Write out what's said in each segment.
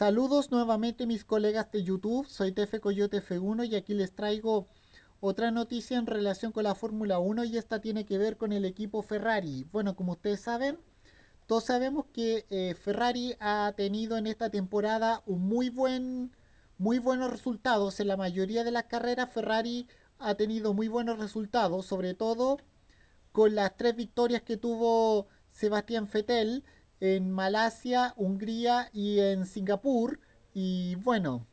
Saludos nuevamente mis colegas de YouTube, soy TF Coyote F1 y aquí les traigo otra noticia en relación con la Fórmula 1 y esta tiene que ver con el equipo Ferrari. Bueno, como ustedes saben, todos sabemos que eh, Ferrari ha tenido en esta temporada un muy buen muy buenos resultados en la mayoría de las carreras Ferrari ha tenido muy buenos resultados sobre todo con las tres victorias que tuvo Sebastián Fettel en Malasia, Hungría y en Singapur. Y bueno,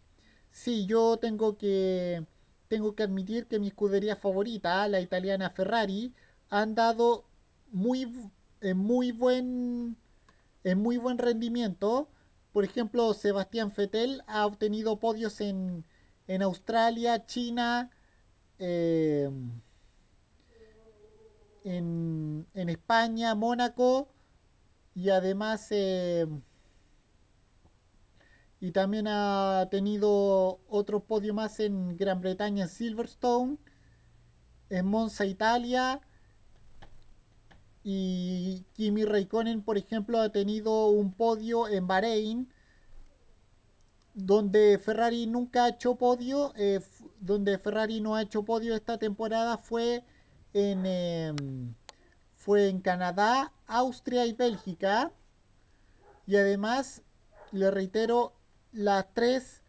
sí, yo tengo que, tengo que admitir que mi escudería favorita, la italiana Ferrari, han dado muy, muy, buen, en muy buen rendimiento. Por ejemplo, Sebastián Fettel ha obtenido podios en, en Australia, China, eh, en, en España, Mónaco y además em, y también ha tenido otro podio más en Gran Bretaña en Silverstone, en Monza, Italia. Y Kimi Raikkonen, por ejemplo, ha tenido un podio en Bahrein, donde Ferrari nunca ha hecho podio, eh, donde Ferrari no ha hecho podio esta temporada fue en... Em, fue en Canadá, Austria y Bélgica. Y además, le reitero, las tres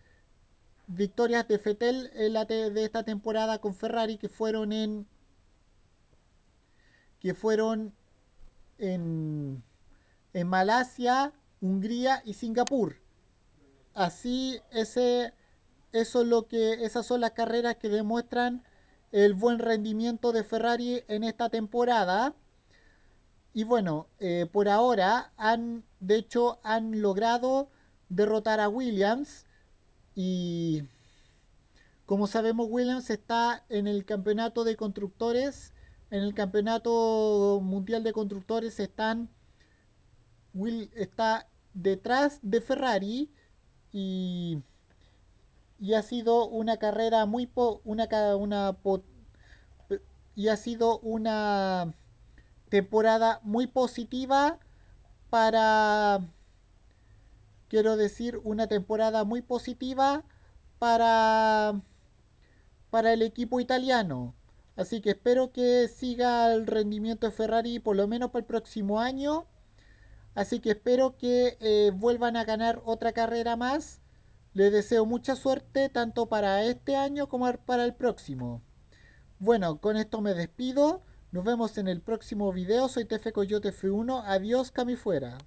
victorias de Fettel en la de esta temporada con Ferrari que fueron en que fueron en, en Malasia, Hungría y Singapur. Así ese eso lo que esas son las carreras que demuestran el buen rendimiento de Ferrari en esta temporada. Y bueno, eh, por ahora han, de hecho, han logrado derrotar a Williams y como sabemos Williams está en el campeonato de constructores, en el campeonato mundial de constructores están Will está detrás de Ferrari y, y ha sido una carrera muy po, una una y ha sido una temporada muy positiva para, quiero decir, una temporada muy positiva para, para el equipo italiano. Así que espero que siga el rendimiento de Ferrari por lo menos para el próximo año. Así que espero que eh, vuelvan a ganar otra carrera más. Les deseo mucha suerte tanto para este año como para el próximo. Bueno, con esto me despido. Nos vemos en el próximo video. Soy Tefe Coyote F1. Adiós, Cami Fuera.